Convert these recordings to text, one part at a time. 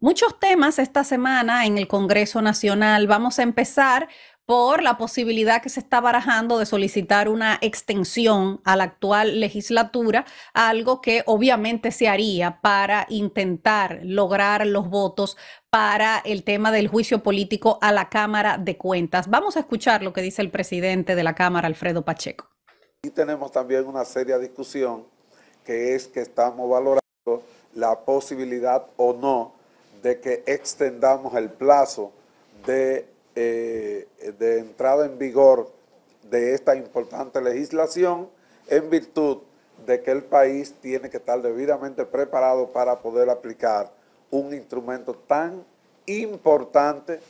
Muchos temas esta semana en el Congreso Nacional. Vamos a empezar por la posibilidad que se está barajando de solicitar una extensión a la actual legislatura, algo que obviamente se haría para intentar lograr los votos para el tema del juicio político a la Cámara de Cuentas. Vamos a escuchar lo que dice el presidente de la Cámara, Alfredo Pacheco. Y tenemos también una seria discusión que es que estamos valorando la posibilidad o no de que extendamos el plazo de, eh, de entrada en vigor de esta importante legislación en virtud de que el país tiene que estar debidamente preparado para poder aplicar un instrumento tan importante.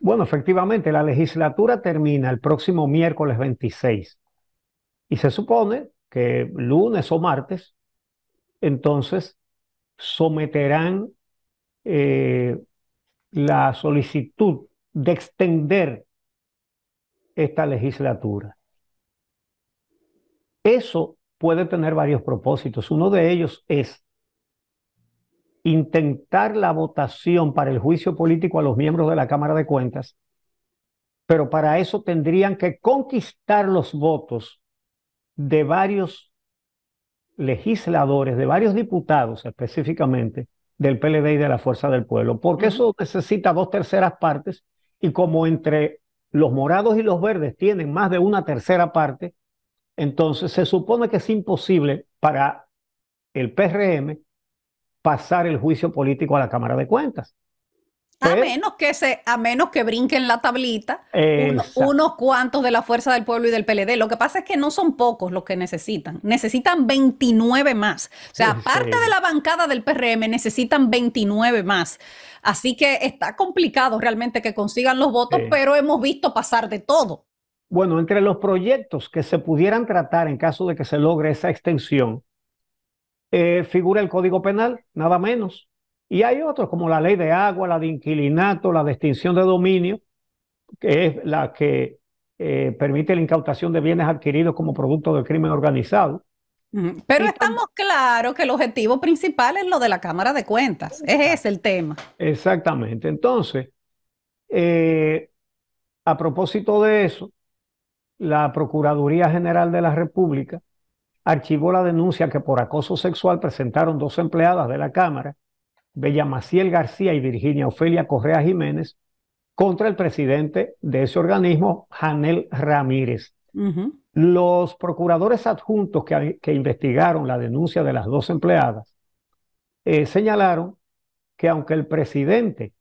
Bueno, efectivamente, la legislatura termina el próximo miércoles 26 y se supone que lunes o martes, entonces someterán eh, la solicitud de extender esta legislatura. Eso puede tener varios propósitos. Uno de ellos es intentar la votación para el juicio político a los miembros de la Cámara de Cuentas, pero para eso tendrían que conquistar los votos de varios legisladores, de varios diputados específicamente del PLD y de la Fuerza del Pueblo, porque eso necesita dos terceras partes y como entre los morados y los verdes tienen más de una tercera parte, entonces se supone que es imposible para el PRM pasar el juicio político a la Cámara de Cuentas. A menos que se, a menos que brinquen la tablita unos cuantos de la Fuerza del Pueblo y del PLD. Lo que pasa es que no son pocos los que necesitan. Necesitan 29 más. O sea, aparte de la bancada del PRM, necesitan 29 más. Así que está complicado realmente que consigan los votos, pero hemos visto pasar de todo. Bueno, entre los proyectos que se pudieran tratar en caso de que se logre esa extensión, eh, figura el Código Penal, nada menos. Y hay otros como la ley de agua, la de inquilinato, la de extinción de dominio, que es la que eh, permite la incautación de bienes adquiridos como producto del crimen organizado. Pero estamos claros que el objetivo principal es lo de la Cámara de Cuentas. Es el tema. Exactamente. Entonces, eh, a propósito de eso, la Procuraduría General de la República archivó la denuncia que por acoso sexual presentaron dos empleadas de la Cámara Bella Maciel García y Virginia Ofelia Correa Jiménez contra el presidente de ese organismo, Janel Ramírez. Los procuradores adjuntos que, investigaron la denuncia de las dos empleadas eh, señalaron que aunque el presidente,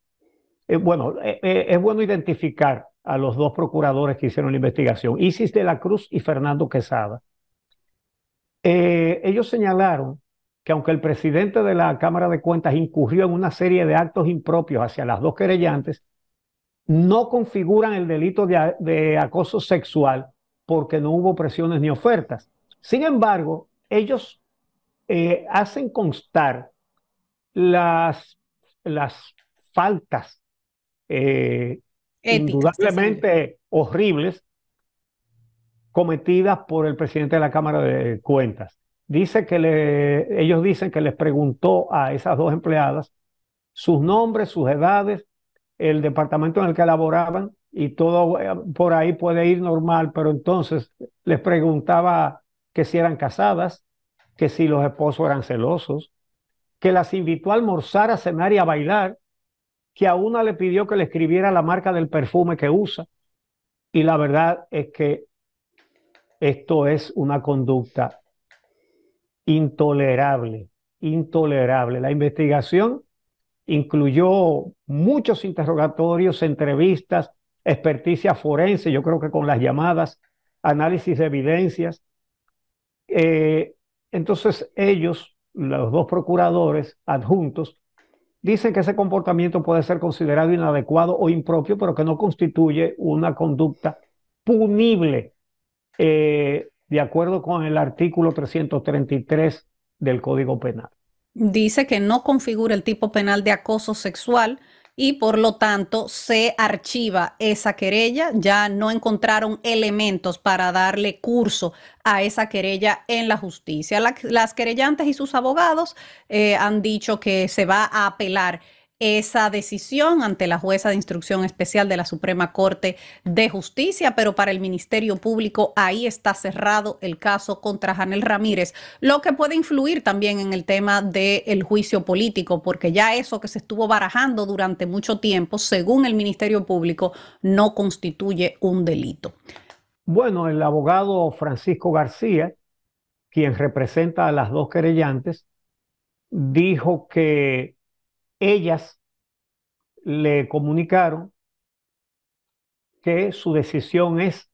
eh, bueno, eh, es bueno identificar a los dos procuradores que hicieron la investigación, Isis de la Cruz y Fernando Quesada, ellos señalaron que aunque el presidente de la Cámara de Cuentas incurrió en una serie de actos impropios hacia las dos querellantes, no configuran el delito de, acoso sexual porque no hubo presiones ni ofertas. Sin embargo, ellos eh, hacen constar las, las faltas eh, indudablemente horribles cometidas por el presidente de la Cámara de Cuentas. Dice que le, ellos dicen que les preguntó a esas dos empleadas sus nombres, sus edades, el departamento en el que laboraban y todo eh, por ahí puede ir normal, pero entonces les preguntaba que si eran casadas, que si los esposos eran celosos, que las invitó a almorzar, a cenar y a bailar, que a una le pidió que le escribiera la marca del perfume que usa. Y la verdad es que esto es una conducta intolerable, intolerable. La investigación incluyó muchos interrogatorios, entrevistas, experticia forense, yo creo que con las llamadas, análisis de evidencias. Eh, entonces ellos, los dos procuradores adjuntos, dicen que ese comportamiento puede ser considerado inadecuado o impropio, pero que no constituye una conducta punible eh, de acuerdo con el artículo 333 del Código Penal. Dice que no configura el tipo penal de acoso sexual y por lo tanto se archiva esa querella. Ya no encontraron elementos para darle curso a esa querella en la justicia. las querellantes y sus abogados eh, han dicho que se va a apelar esa decisión ante la jueza de instrucción especial de la Suprema Corte de Justicia, pero para el Ministerio Público ahí está cerrado el caso contra Janel Ramírez, lo que puede influir también en el tema del juicio político, porque ya eso que se estuvo barajando durante mucho tiempo, según el Ministerio Público, no constituye un delito. Bueno, el abogado Francisco García, quien representa a las dos querellantes, dijo que ellas le comunicaron que su decisión es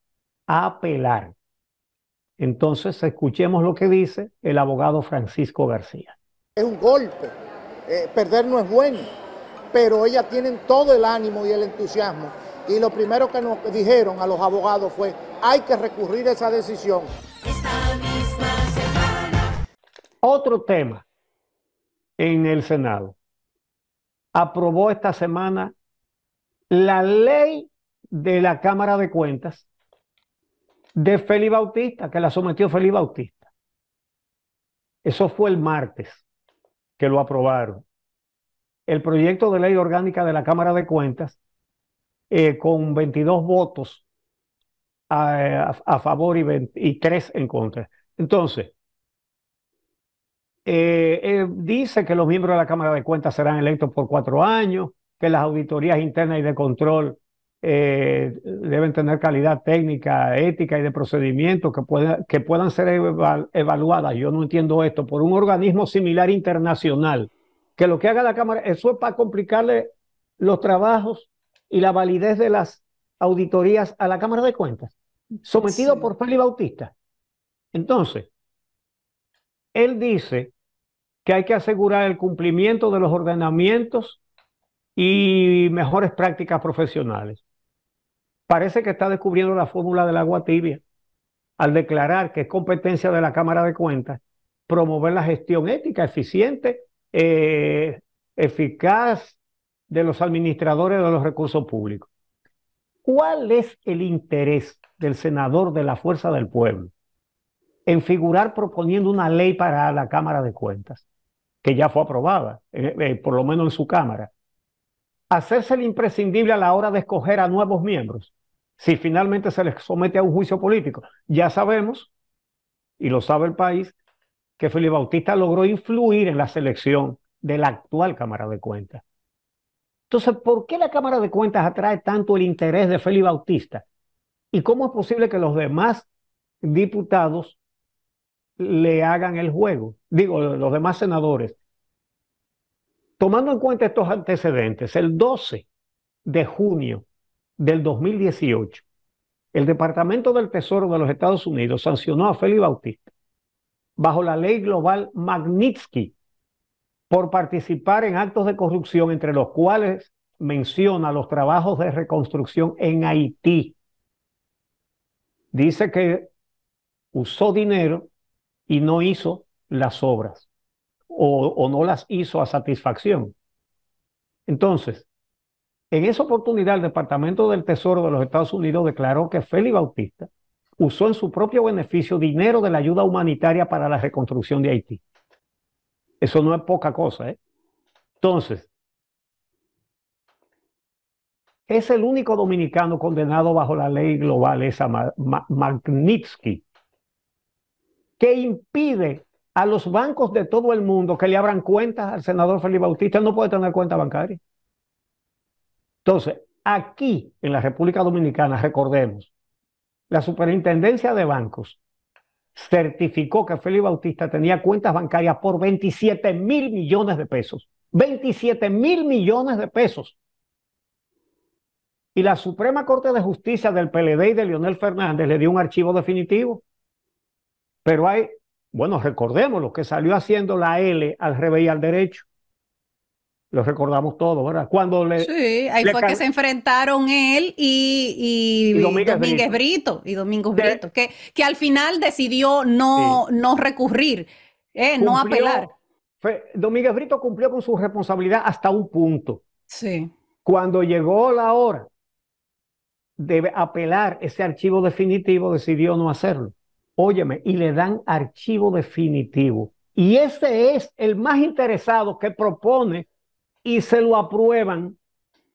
apelar. Entonces, escuchemos lo que dice el abogado Francisco García. Es un golpe, eh, perder no es bueno, pero ellas tienen todo el ánimo y el entusiasmo. Y lo primero que nos dijeron a los abogados fue, hay que recurrir a esa decisión. Otro tema en el Senado aprobó esta semana la ley de la Cámara de Cuentas de Félix Bautista, que la sometió Félix Bautista. Eso fue el martes que lo aprobaron. El proyecto de ley orgánica de la Cámara de Cuentas, eh, con 22 votos eh, a, favor y, 23 y en contra. Entonces, eh, eh, dice que los miembros de la Cámara de Cuentas serán electos por cuatro años, que las auditorías internas y de control eh, deben tener calidad técnica, ética y de procedimiento que, que puedan ser evaluadas. Yo no entiendo esto por un organismo similar internacional, que lo que haga la Cámara, eso es para complicarle los trabajos y la validez de las auditorías a la Cámara de Cuentas, sometido por Feli Bautista. Entonces, él dice que hay que asegurar el cumplimiento de los ordenamientos y mejores prácticas profesionales. Parece que está descubriendo la fórmula del agua tibia al declarar que es competencia de la Cámara de Cuentas promover la gestión ética eficiente, eh, eficaz de los administradores de los recursos públicos. ¿Cuál es el interés del senador de la Fuerza del Pueblo en figurar proponiendo una ley para la Cámara de Cuentas? que ya fue aprobada, eh, eh, por lo menos en su Cámara, hacerse el imprescindible a la hora de escoger a nuevos miembros, si finalmente se les somete a un juicio político. Ya sabemos, y lo sabe el país, que Felipe Bautista logró influir en la selección de la actual Cámara de Cuentas. Entonces, ¿por qué la Cámara de Cuentas atrae tanto el interés de Félix Bautista? ¿Y cómo es posible que los demás diputados le hagan el juego, digo, los demás senadores. Tomando en cuenta estos antecedentes, el 12 de junio del 2018, el Departamento del Tesoro de los Estados Unidos sancionó a Félix Bautista bajo la ley global Magnitsky por participar en actos de corrupción, entre los cuales menciona los trabajos de reconstrucción en Haití. Dice que usó dinero y no hizo las obras o, no las hizo a satisfacción. Entonces, en esa oportunidad el Departamento del Tesoro de los Estados Unidos declaró que Félix Bautista usó en su propio beneficio dinero de la ayuda humanitaria para la reconstrucción de Haití. Eso no es poca cosa. ¿eh? Entonces, es el único dominicano condenado bajo la ley global, esa Magnitsky, que impide a los bancos de todo el mundo que le abran cuentas al senador Felipe Bautista, no puede tener cuenta bancaria. Entonces, aquí en la República Dominicana, recordemos, la Superintendencia de Bancos certificó que Felipe Bautista tenía cuentas bancarias por 27 mil millones de pesos. 27 mil millones de pesos. Y la Suprema Corte de Justicia del PLD y de Leonel Fernández le dio un archivo definitivo pero hay, bueno, recordemos lo que salió haciendo la L al revés y al derecho. Lo recordamos todos, ¿verdad? Cuando le, sí, ahí fue que se enfrentaron él y, Domínguez, Brito. Y Domingo Brito, que, que al final decidió no, no recurrir, eh, no apelar. Domínguez Brito cumplió con su responsabilidad hasta un punto. Sí. Cuando llegó la hora de apelar ese archivo definitivo, decidió no hacerlo. Óyeme, y le dan archivo definitivo. Y ese es el más interesado que propone y se lo aprueban,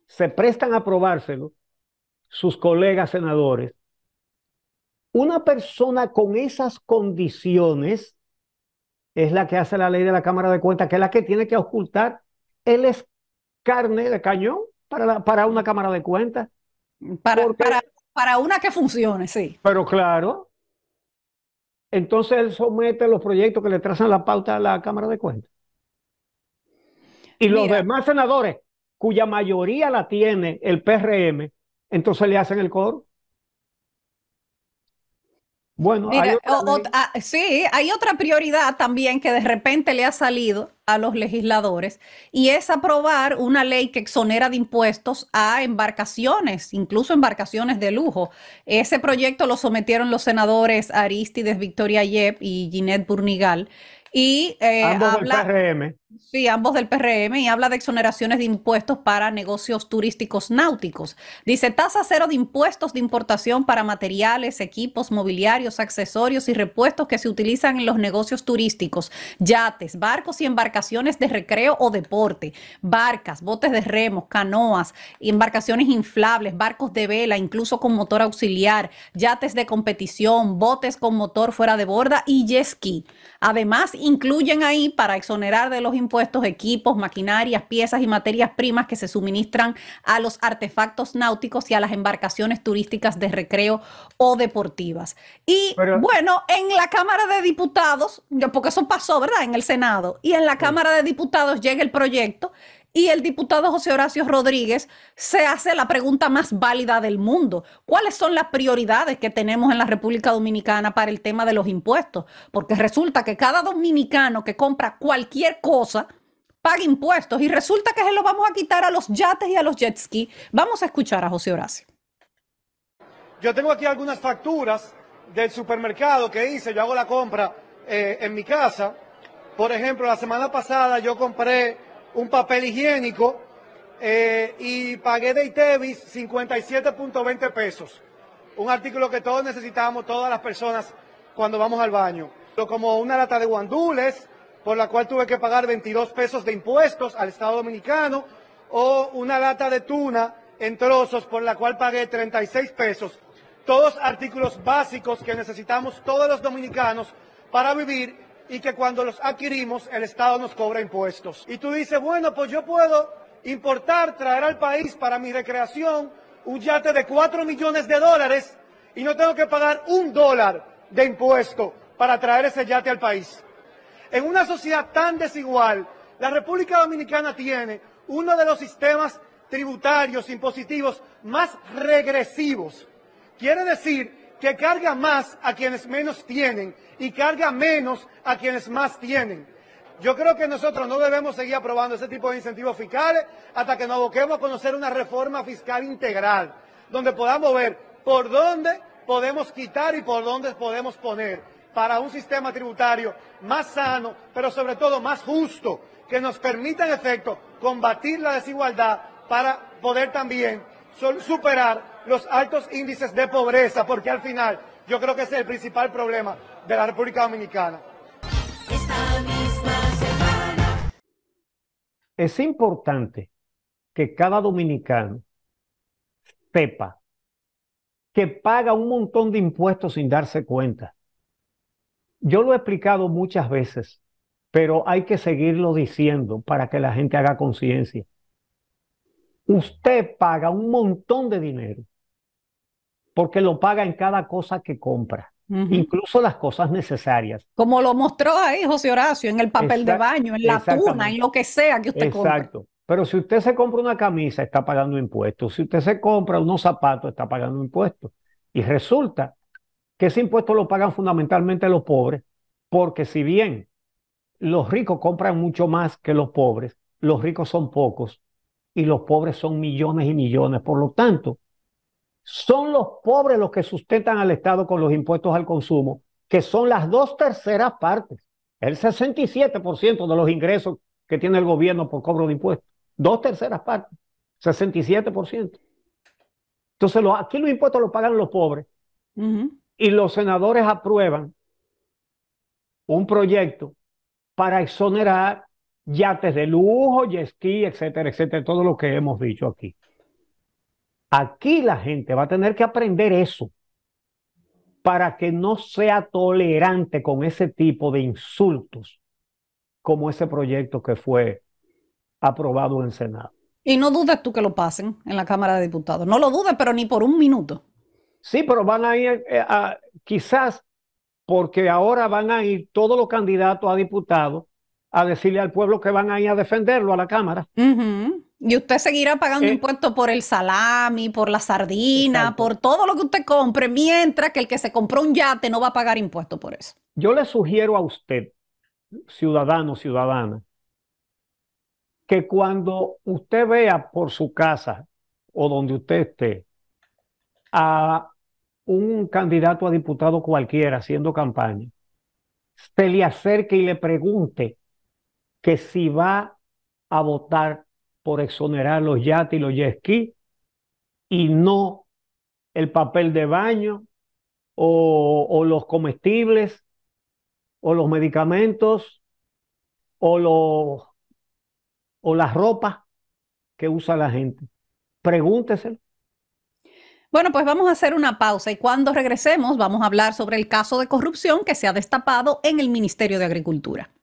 se prestan a aprobárselo sus colegas senadores. Una persona con esas condiciones es la que hace la ley de la Cámara de Cuentas, que es la que tiene que ocultar. Él es carne de cañón para, para una Cámara de Cuentas. Para, para, para una que funcione, sí. Pero claro, entonces él somete los proyectos que le trazan la pauta a la Cámara de Cuentas. Y los demás senadores, cuya mayoría la tiene el PRM, entonces le hacen el coro. Bueno, hay otra ah, sí, hay otra prioridad también que de repente le ha salido a los legisladores y es aprobar una ley que exonera de impuestos a embarcaciones, incluso embarcaciones de lujo. Ese proyecto lo sometieron los senadores Aristides Victoria Yep y Ginette Burnigal. Y, eh, ambos del PRM. Sí, ambos del PRM y habla de exoneraciones de impuestos para negocios turísticos náuticos. Dice tasa cero de impuestos de importación para materiales, equipos, mobiliarios, accesorios y repuestos que se utilizan en los negocios turísticos, yates, barcos y embarcaciones de recreo o deporte, barcas, botes de remos, canoas, embarcaciones inflables, barcos de vela, incluso con motor auxiliar, yates de competición, botes con motor fuera de borda y jet ski. Además, incluyen ahí para exonerar de los impuestos equipos, maquinarias, piezas y materias primas que se suministran a los artefactos náuticos y a las embarcaciones turísticas de recreo o deportivas. Y bueno, en la Cámara de Diputados, porque eso pasó, ¿verdad? En el Senado. Y en la Cámara de Diputados llega el proyecto y el diputado José Horacio Rodríguez se hace la pregunta más válida del mundo. ¿Cuáles son las prioridades que tenemos en la República Dominicana para el tema de los impuestos? Porque resulta que cada dominicano que compra cualquier cosa paga impuestos y resulta que se lo vamos a quitar a los yates y a los jet Vamos a escuchar a José Horacio. Yo tengo aquí algunas facturas del supermercado que hice, yo hago la compra eh, en mi casa. Por ejemplo, la semana pasada yo compré un papel higiénico eh, y pagué de ITEVIS 57.20 pesos. Un artículo que todos necesitamos, todas las personas, cuando vamos al baño. Como una lata de guandules, por la cual tuve que pagar 22 pesos de impuestos al Estado Dominicano, o una lata de tuna en trozos, por la cual pagué 36 pesos. Todos artículos básicos que necesitamos todos los dominicanos para vivir y que cuando los adquirimos el Estado nos cobra impuestos. Y tú dices, bueno, pues yo puedo importar, traer al país para mi recreación un yate de 4 millones de dólares y no tengo que pagar un dólar de impuesto para traer ese yate al país. En una sociedad tan desigual, la República Dominicana tiene uno de los sistemas tributarios impositivos más regresivos. Quiere decir que carga más a quienes menos tienen y carga menos a quienes más tienen. Yo creo que nosotros no debemos seguir aprobando ese tipo de incentivos fiscales hasta que nos aboquemos a conocer una reforma fiscal integral, donde podamos ver por dónde podemos quitar y por dónde podemos poner para un sistema tributario más sano, pero sobre todo más justo, que nos permita en efecto combatir la desigualdad para poder también superar los altos índices de pobreza, porque al final yo creo que es el principal problema de la República Dominicana. Es importante que cada dominicano sepa que paga un montón de impuestos sin darse cuenta. Yo lo he explicado muchas veces, pero hay que seguirlo diciendo para que la gente haga conciencia. Usted paga un montón de dinero porque lo paga en cada cosa que compra. incluso las cosas necesarias. Como lo mostró ahí José Horacio, en el papel de baño, en la tuna, en lo que sea que usted Exacto. Pero si usted se compra una camisa, está pagando impuestos. Si usted se compra unos zapatos, está pagando impuestos. Y resulta que ese impuesto lo pagan fundamentalmente los pobres, porque si bien los ricos compran mucho más que los pobres, los ricos son pocos y los pobres son millones y millones. Por lo tanto, son los pobres los que sustentan al Estado con los impuestos al consumo, que son las dos terceras partes, el 67% de los ingresos que tiene el gobierno por cobro de impuestos. Dos terceras partes, 67%. Entonces, aquí los impuestos los pagan los pobres y los senadores aprueban un proyecto para exonerar yates de lujo, y etcétera, etcétera, todo lo que hemos dicho aquí. Aquí la gente va a tener que aprender eso para que no sea tolerante con ese tipo de insultos como ese proyecto que fue aprobado en Senado. Y no dudes tú que lo pasen en la Cámara de Diputados. No lo dudes, pero ni por un minuto. Sí, pero van a ir, eh, quizás porque ahora van a ir todos los candidatos a diputados a decirle al pueblo que van a ir a defenderlo a la Cámara. Y usted seguirá pagando eh. impuestos por el salami, por la sardina, por todo lo que usted compre, mientras que el que se compró un yate no va a pagar impuestos por eso. Yo le sugiero a usted, ciudadano, ciudadana, que cuando usted vea por su casa o donde usted esté a un candidato a diputado cualquiera haciendo campaña, se le acerque y le pregunte que si va a votar por exonerar los yates y los yesquí, y no el papel de baño o, los comestibles o los medicamentos o, los, o las ropas que usa la gente. Pregúnteselo. Bueno, pues vamos a hacer una pausa y cuando regresemos vamos a hablar sobre el caso de corrupción que se ha destapado en el Ministerio de Agricultura.